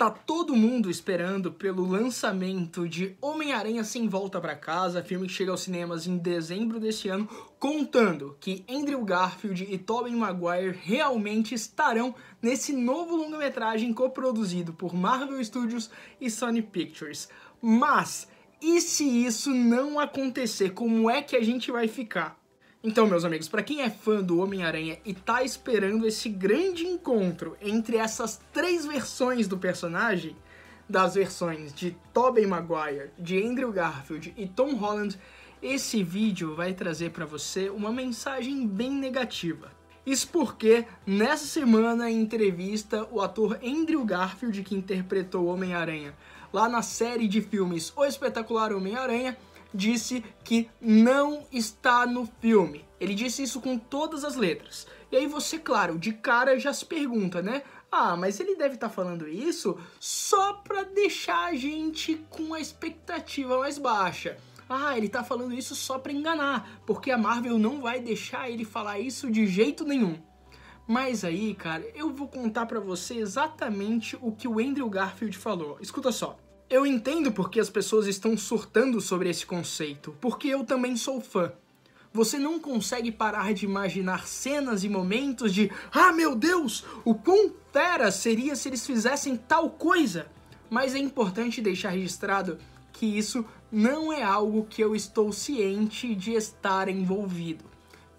Tá todo mundo esperando pelo lançamento de Homem-Aranha Sem Volta para Casa, filme que chega aos cinemas em dezembro deste ano, contando que Andrew Garfield e Tobey Maguire realmente estarão nesse novo longa-metragem coproduzido por Marvel Studios e Sony Pictures. Mas e se isso não acontecer, como é que a gente vai ficar? Então, meus amigos, para quem é fã do Homem-Aranha e tá esperando esse grande encontro entre essas três versões do personagem, das versões de Tobey Maguire, de Andrew Garfield e Tom Holland, esse vídeo vai trazer para você uma mensagem bem negativa. Isso porque, nessa semana, em entrevista, o ator Andrew Garfield, que interpretou Homem-Aranha lá na série de filmes O Espetacular Homem-Aranha, disse que não está no filme. Ele disse isso com todas as letras. E aí você, claro, de cara já se pergunta, né? Ah, mas ele deve estar tá falando isso só para deixar a gente com a expectativa mais baixa. Ah, ele tá falando isso só para enganar, porque a Marvel não vai deixar ele falar isso de jeito nenhum. Mas aí, cara, eu vou contar para você exatamente o que o Andrew Garfield falou. Escuta só. Eu entendo porque as pessoas estão surtando sobre esse conceito, porque eu também sou fã. Você não consegue parar de imaginar cenas e momentos de Ah meu Deus, o quão fera seria se eles fizessem tal coisa! Mas é importante deixar registrado que isso não é algo que eu estou ciente de estar envolvido.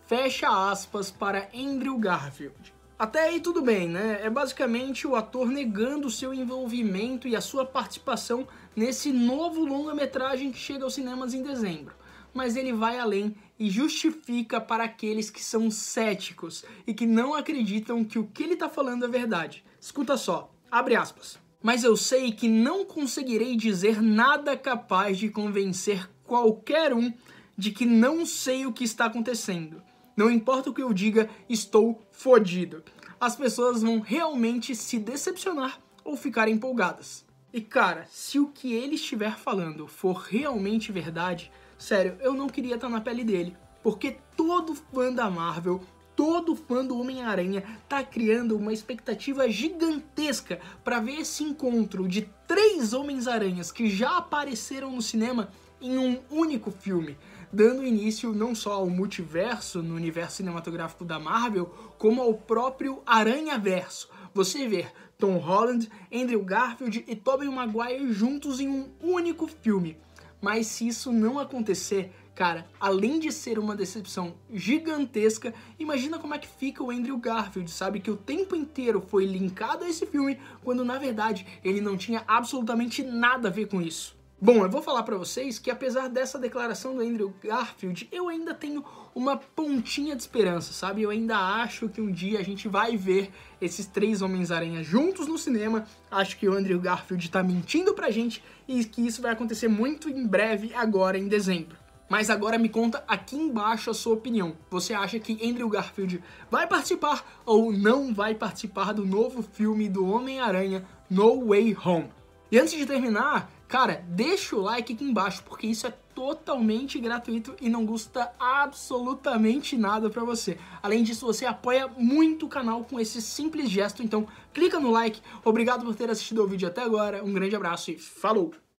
Fecha aspas para Andrew Garfield. Até aí tudo bem, né? É basicamente o ator negando o seu envolvimento e a sua participação nesse novo longa-metragem que chega aos cinemas em dezembro. Mas ele vai além e justifica para aqueles que são céticos e que não acreditam que o que ele está falando é verdade. Escuta só, abre aspas. Mas eu sei que não conseguirei dizer nada capaz de convencer qualquer um de que não sei o que está acontecendo. Não importa o que eu diga, estou fodido as pessoas vão realmente se decepcionar ou ficar empolgadas. E cara, se o que ele estiver falando for realmente verdade, sério, eu não queria estar tá na pele dele, porque todo fã da Marvel, todo fã do Homem-Aranha tá criando uma expectativa gigantesca para ver esse encontro de três Homens-Aranhas que já apareceram no cinema em um único filme dando início não só ao multiverso no universo cinematográfico da Marvel, como ao próprio Aranha-Verso. Você vê Tom Holland, Andrew Garfield e Tobey Maguire juntos em um único filme. Mas se isso não acontecer, cara, além de ser uma decepção gigantesca, imagina como é que fica o Andrew Garfield, sabe? Que o tempo inteiro foi linkado a esse filme, quando na verdade ele não tinha absolutamente nada a ver com isso. Bom, eu vou falar para vocês que apesar dessa declaração do Andrew Garfield, eu ainda tenho uma pontinha de esperança, sabe? Eu ainda acho que um dia a gente vai ver esses três Homens-Aranha juntos no cinema. Acho que o Andrew Garfield tá mentindo pra gente e que isso vai acontecer muito em breve, agora em dezembro. Mas agora me conta aqui embaixo a sua opinião. Você acha que Andrew Garfield vai participar ou não vai participar do novo filme do Homem-Aranha No Way Home? E antes de terminar, Cara, deixa o like aqui embaixo, porque isso é totalmente gratuito e não custa absolutamente nada para você. Além disso, você apoia muito o canal com esse simples gesto, então clica no like. Obrigado por ter assistido o vídeo até agora, um grande abraço e falou!